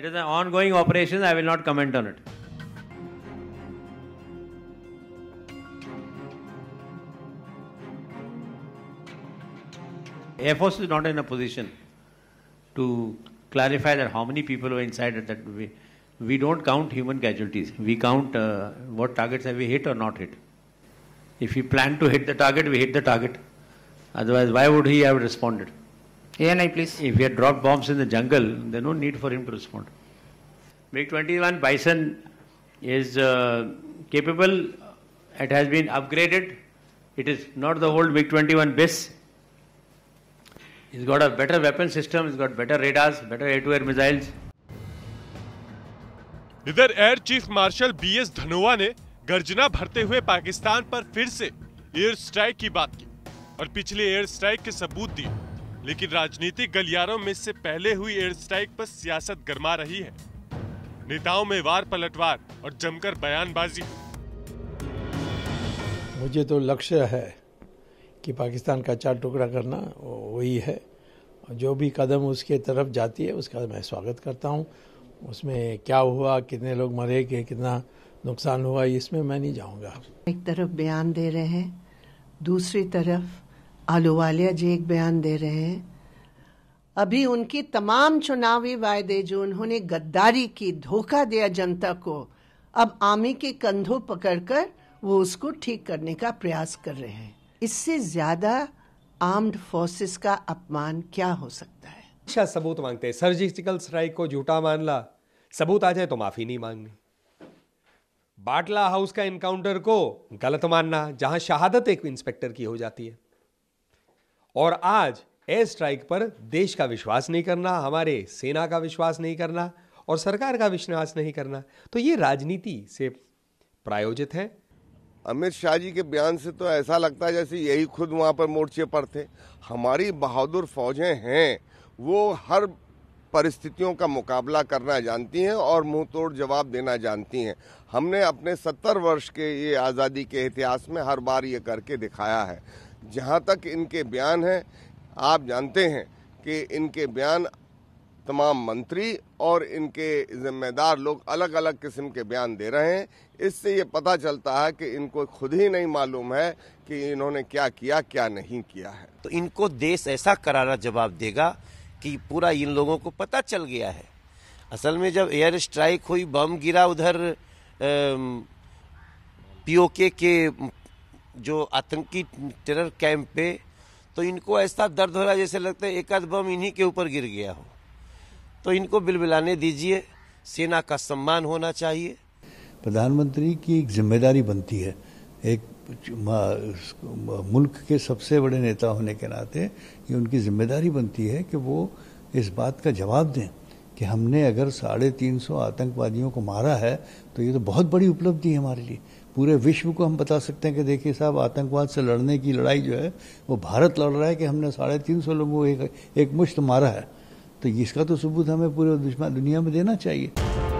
It is an ongoing operation. I will not comment on it. Air Force is not in a position to clarify that how many people were inside at that we, We don't count human casualties. We count uh, what targets have we hit or not hit. If we plan to hit the target, we hit the target. Otherwise, why would he have responded? ANI, please. If we had dropped bombs in the jungle, there no need for him to respond. MiG-21 Bison is uh, capable. It has been upgraded. It is not the old MiG-21 BIS. It's got a better weapon system. It's got better radars, better air-to-air -air missiles. इधर air chief marshal B S Dhanoa ने गर्जना भरते हुए पाकिस्तान पर फिर से air strike की बात की और पिछले एयर स्ट्राइक के सबूत दिए लेकिन राजनीतिक गलियारों में से पहले हुई एयर स्ट्राइक पर सियासत गरमा रही है नेताओं में वार पलटवार और जमकर बयानबाजी मुझे तो लक्ष्य है कि पाकिस्तान का चार टुकड़ा करना वही है जो भी कदम उसके तरफ जाती है उसका मैं स्वागत करता हूँ उसमें क्या हुआ कितने लोग मरे के कितना नुकसान हुआ इसमें मैं नहीं जाऊँगा एक तरफ बयान दे रहे हैं दूसरी तरफ आलूवालिया जी एक बयान दे रहे हैं अभी उनकी तमाम चुनावी वायदे जो उन्होंने गद्दारी की धोखा दिया जनता को अब आमी के कंधों पकड़कर वो उसको ठीक करने का प्रयास कर रहे हैं इससे ज्यादा आर्म्ड फोर्सेस का अपमान क्या हो सकता है अच्छा सबूत मांगते हैं सर्जिकल स्ट्राइक को झूठा मान ला सबूत आ जाए तो माफी नहीं मांगनी बाटला हाउस का इनकाउंटर को गलत मानना जहां शहादत एक इंस्पेक्टर की हो जाती है और आज एयर स्ट्राइक पर देश का विश्वास नहीं करना हमारे सेना का विश्वास नहीं करना और सरकार का विश्वास नहीं करना तो ये राजनीति से प्रायोजित है अमित शाह जी के बयान से तो ऐसा लगता है जैसे यही खुद वहाँ पर मोर्चे पर थे हमारी बहादुर फौजें हैं वो हर परिस्थितियों का मुकाबला करना जानती हैं और मुंह तोड़ जवाब देना जानती हैं हमने अपने सत्तर वर्ष के ये आज़ादी के इतिहास में हर बार ये करके दिखाया है जहाँ तक इनके बयान हैं आप जानते हैं कि इनके बयान तमाम मंत्री और इनके जिम्मेदार लोग अलग अलग किस्म के बयान दे रहे हैं इससे ये पता चलता है कि इनको खुद ही नहीं मालूम है कि इन्होंने क्या किया क्या नहीं किया है तो इनको देश ऐसा करारा जवाब देगा कि पूरा इन लोगों को पता चल गया है असल में जब एयर स्ट्राइक हुई बम गिरा उधर पीओके के जो आतंकी टेरर कैंप पे तो इनको ऐसा दर्द हो रहा है जैसे लगता है एक आध बम इन्हीं के ऊपर गिर गया हो तो इनको बिलबिलाने दीजिए सेना का सम्मान होना चाहिए प्रधानमंत्री की एक जिम्मेदारी बनती है एक मुल्क के सबसे बड़े नेता होने के नाते ये उनकी जिम्मेदारी बनती है कि वो इस बात का जवाब दें कि हमने अगर साढ़े तीन सौ आतंकवादियों को मारा है तो ये तो बहुत बड़ी उपलब्धि है हमारे लिए पूरे विश्व को हम बता सकते हैं कि देखिए साहब आतंकवाद से लड़ने की लड़ाई जो है वो भारत लड़ रहा है कि हमने साढ़े तीन सौ लोगों को एक, एक मुश्त मारा है तो इसका तो सबूत हमें पूरे दुनिया में देना चाहिए